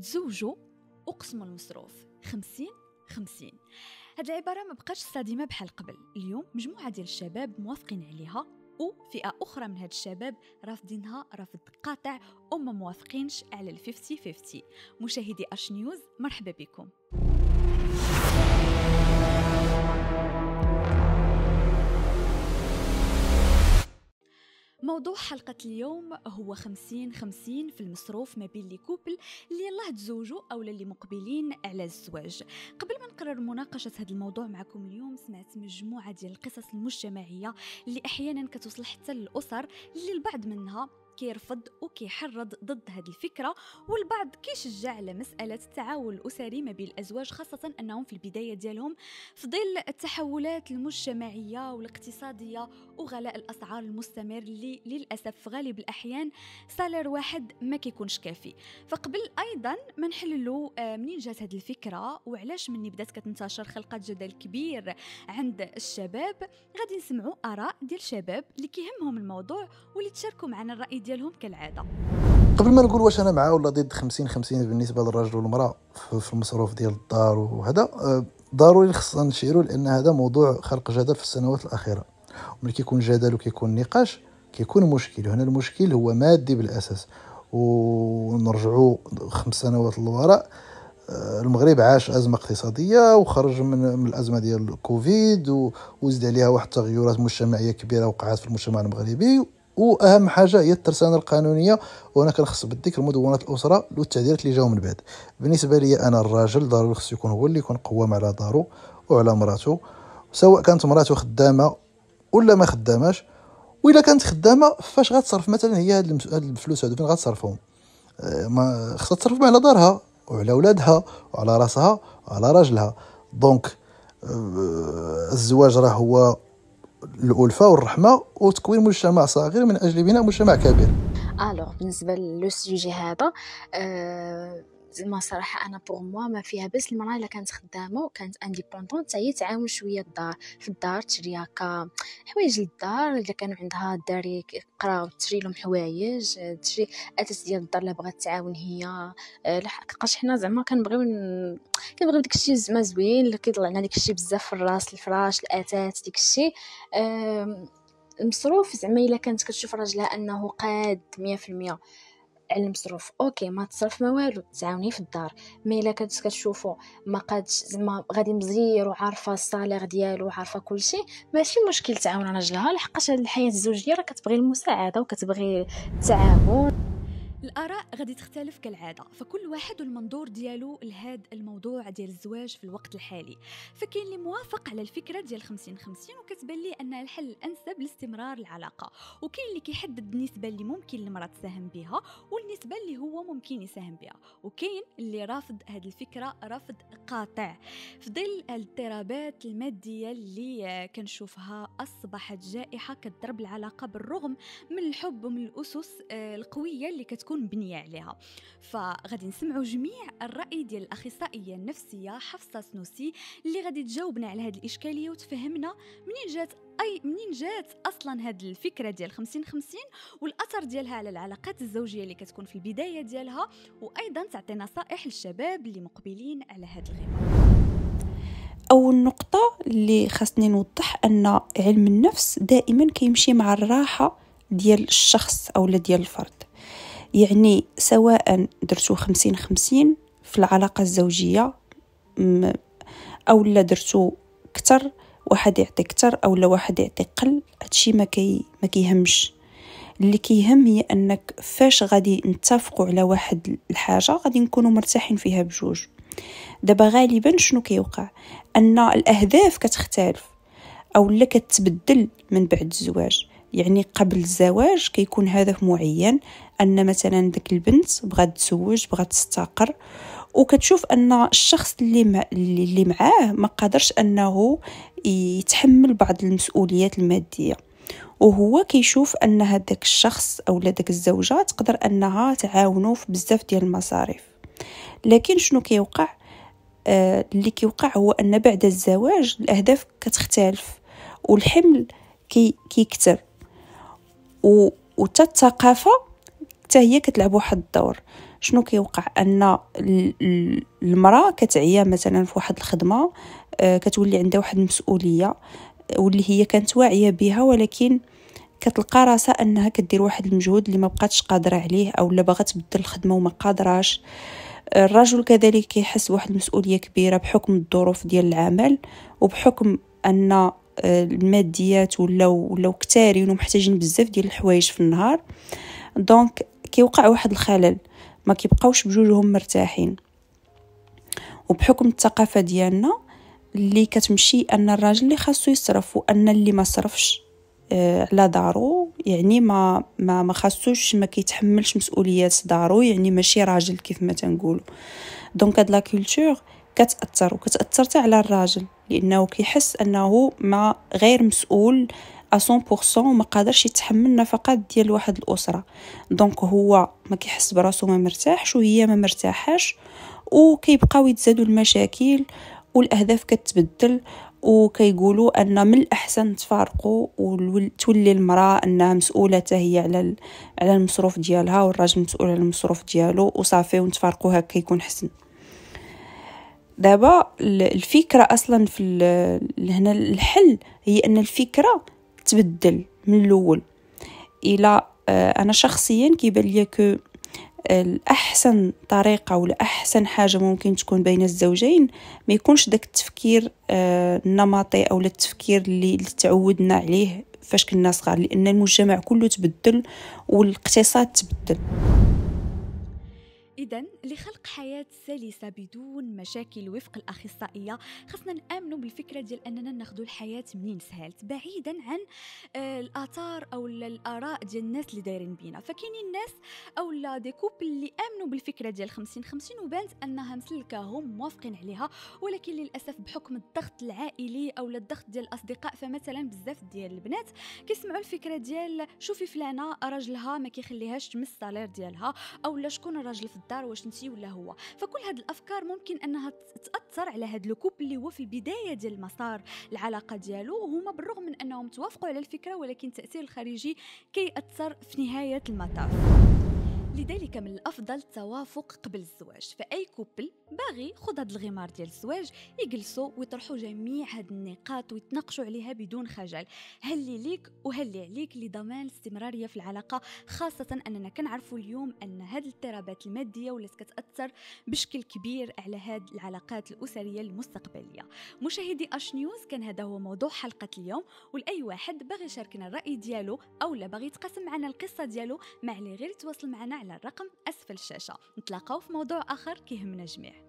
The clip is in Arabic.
تزوجوا وقسموا المصروف 50 50 هاد العبارة ما بقاش صادمة بحال قبل اليوم مجموعة ديال الشباب موافقين عليها وفئة أخرى من هاد الشباب رافضينها رفض قاطع وما موافقينش على ال 50 50 مشاهدي اش نيوز مرحبا بكم موضوع حلقة اليوم هو 50 50 في المصروف ما بين لي كوبل اللي يلاه تزوجوا أو اللي مقبلين على الزواج قبل ما نقرر مناقشة هذا الموضوع معكم اليوم سمعت مجموعة ديال القصص المجتمعية اللي أحيانا كتوصل حتى للأسر اللي البعض منها كيرفض وكيحرض ضد هذه الفكره والبعض كيشجع على مساله التعاون الاسري ما بين الازواج خاصه انهم في البدايه ديالهم في ظل التحولات المجتمعيه والاقتصاديه وغلاء الاسعار المستمر اللي للاسف في غالب الاحيان سالر واحد ما كيكونش كافي فقبل ايضا ما نحللوا آه، منين جات هذه الفكره وعلاش مني بدات كتنتشر خلقت جدل كبير عند الشباب غادي نسمعوا اراء ديال الشباب اللي كيهمهم الموضوع واللي تشاركوا معنا الراي ديالهم كالعاده قبل ما نقول واش انا معاه ولا ضد 50 50 بالنسبه للرجل والمراه في المصروف ديال الدار وهذا آه، ضروري خصنا نشيروا لان هذا موضوع خلق جدل في السنوات الاخيره ملي كيكون جدل وكيكون نقاش كيكون مشكل هنا المشكل هو مادي بالاساس ونرجعوا خمس سنوات للوراء آه، المغرب عاش ازمه اقتصاديه وخرج من الازمه ديال الكوفيد وزد عليها واحد التغيرات مجتمعيه كبيره وقعت في المجتمع المغربي واهم حاجه هي الترسانه القانونيه وانا كنخص بالذكر مدونات الاسره والتعديلات اللي جاو من بعد بالنسبه لي انا الراجل ضروري خصو يكون هو اللي يكون قوام على دارو وعلى مراته سواء كانت مراته خدامه ولا ما خداماش وإلا كانت خدامه فاش غتصرف مثلا هي هاد الفلوس هادو فين غتصرفهم آه، ما خصها تصرفهم على دارها وعلى ولادها وعلى راسها وعلى راجلها دونك آه، الزواج راه هو الالفه والرحمه وتكوين مجتمع صغير من اجل بناء مجتمع كبير الوغ بالنسبه للسوجي هذا أه زعما صراحه انا بوغ موا ما فيها باس المراه الا كانت خدامه وكانت انديبوندون حتى هي تعاون شويه الدار في الدار تشري هكا حوايج للدار الا كانوا عندها الدار يقراو تشري لهم حوايج تشري اساس ديال الدار الا بغات تعاون هي آه، لحقاش حنا زعما كنبغيو كنبغيو داكشي زعما زوين اللي كيطلع لنا داكشي بزاف في الراس الفراش الاتات داكشي المصروف زعما الا كانت كتشوف راجلها انه قاد 100% المصروف اوكي ما تصرف ما والو تعاوني في الدار مي الا كنت كتشوفو ما قادش زعما غادي مزير وعارفه الصالير ديالو وعارفه كلشي ماشي مشكل تعاون راجلها لحقاش الحياه الزوجيه راه كتبغي المساعده وكتبغي التعاون الآراء غادي تختلف كالعادة فكل واحد والمنظور ديالو لهاد الموضوع ديال الزواج في الوقت الحالي فكاين اللي موافق على الفكرة ديال 50 50 وكتبان ليه أن الحل الأنسب لاستمرار العلاقة وكاين اللي كيحدد النسبة اللي ممكن المرأة تساهم بها والنسبة اللي هو ممكن يساهم بها وكاين اللي رافض هاد الفكرة رفض قاطع في ظل الاضطرابات المادية اللي كنشوفها أصبحت جائحة كتضرب العلاقة بالرغم من الحب ومن الأسس آه، القوية اللي كتكون تكون مبنية عليها فغادي نسمعوا جميع الرأي ديال الأخصائية النفسية حفصة سنوسي اللي غادي تجاوبنا على هذه الإشكالية وتفهمنا منين جات اي منين جات اصلا هاد الفكره ديال 50 50 والاثر ديالها على العلاقات الزوجيه اللي كتكون في البدايه ديالها وايضا تعطي نصائح للشباب اللي مقبلين على هاد الغرام اول نقطه اللي خاصني نوضح ان علم النفس دائما كيمشي مع الراحه ديال الشخص او ديال الفرد يعني سواء درتو خمسين خمسين في العلاقة الزوجية أو لا درتو كتر واحد يعطي كتر أو لا واحد يعطي قل هادشي ما, كي ما كيهمش اللي كيهم هي انك فاش غادي نتفقوا على واحد الحاجه غادي نكونوا مرتاحين فيها بجوج دابا غالبا شنو كيوقع ان الاهداف كتختلف او لا كتبدل من بعد الزواج يعني قبل الزواج كيكون هدف معين ان مثلا ديك البنت بغات تزوج بغات تستقر وكتشوف ان الشخص اللي مع اللي معاه ما قادرش انه يتحمل بعض المسؤوليات الماديه وهو كيشوف ان هذاك الشخص او داك الزوجه تقدر انها تعاونه في بزاف ديال المصاريف لكن شنو كيوقع آه اللي كيوقع هو ان بعد الزواج الاهداف كتختلف والحمل كيكثر و الثقافه حتى هي كتلعب واحد الدور شنو كيوقع ان المراه كتعيا مثلا في واحد الخدمه آه، كتولي عندها واحد المسؤوليه واللي هي كانت واعيه بها ولكن كتلقى راسها انها كدير واحد المجهود اللي ما بقاتش قادره عليه او لا باغا تبدل الخدمه وما قادراش الرجل كذلك كيحس بواحد المسؤوليه كبيره بحكم الظروف ديال العمل وبحكم ان الماديات ولاو ولاو كتارين ومحتاجين بزاف ديال الحوايج في النهار دونك كيوقع واحد الخلل ما كيبقاوش بجوجهم مرتاحين وبحكم الثقافه ديالنا اللي كتمشي ان الراجل اللي خاصو يصرف وان اللي ما صرفش آه، على دارو يعني ما ما ما خاصوش ما كيتحملش مسؤوليات دارو يعني ماشي راجل كيف ما تنقولوا دونك هاد لا كتاثر وكتاثر على الراجل لانه كيحس انه ما غير مسؤول 100% وما قادرش يتحمل نفقات ديال واحد الاسره دونك هو ما كيحس براسو ما مرتاحش وهي ما مرتاحاش وكيبقاو يتزادوا المشاكل والاهداف كتبدل وكيقولوا ان من الاحسن تفارقوا وتولي المراه انها مسؤوله حتى هي على على المصروف ديالها والراجل مسؤول على المصروف ديالو وصافي ونتفارقوا هكا يكون حسن دابا الفكره اصلا في هنا الحل هي ان الفكره تبدل من الاول الى آه، انا شخصيا كيبان ليا كو آه، الاحسن طريقه ولا احسن حاجه ممكن تكون بين الزوجين ما يكونش داك التفكير آه، النمطي او التفكير اللي تعودنا عليه فاش كنا صغار لان المجتمع كله تبدل والاقتصاد تبدل إذا لخلق حياة سلسة بدون مشاكل وفق الأخصائية خصنا نآمنوا بالفكرة ديال أننا ناخذ الحياة منين سهلت بعيدا عن آه، الآثار أو الآراء ديال الناس اللي دايرين بينا فكاينين ناس أو لا دي كوب اللي آمنوا بالفكرة ديال 50 50 وبانت أنها مسلكة هم موافقين عليها ولكن للأسف بحكم الضغط العائلي أو الضغط ديال الأصدقاء فمثلا بزاف ديال البنات كيسمعوا الفكرة ديال شوفي فلانة راجلها ما كيخليهاش تمس الصالير ديالها أو شكون الراجل في الدار الدار واش انت ولا هو فكل هاد الافكار ممكن انها تاثر على هاد الكوب اللي هو في البدايه ديال المسار العلاقه ديالو وهما بالرغم من انهم توافقوا على الفكره ولكن التاثير الخارجي كيأثر في نهايه المطاف لذلك من الأفضل التوافق قبل الزواج فأي كوبل باغي خد هاد الغمار ديال الزواج يجلسوا ويطرحوا جميع هاد النقاط ويتناقشوا عليها بدون خجل هل لي ليك وهل لي عليك لضمان الاستمرارية في العلاقة خاصة أننا كنعرفوا اليوم أن هاد الاضطرابات المادية ولات كتأثر بشكل كبير على هاد العلاقات الأسرية المستقبلية مشاهدي أش نيوز كان هذا هو موضوع حلقة اليوم ولأي واحد باغي يشاركنا الرأي ديالو أو لا باغي يتقاسم معنا القصة ديالو ما عليه غير يتواصل معنا على على الرقم أسفل الشاشة نتلاقاو في موضوع آخر كيهمنا جميع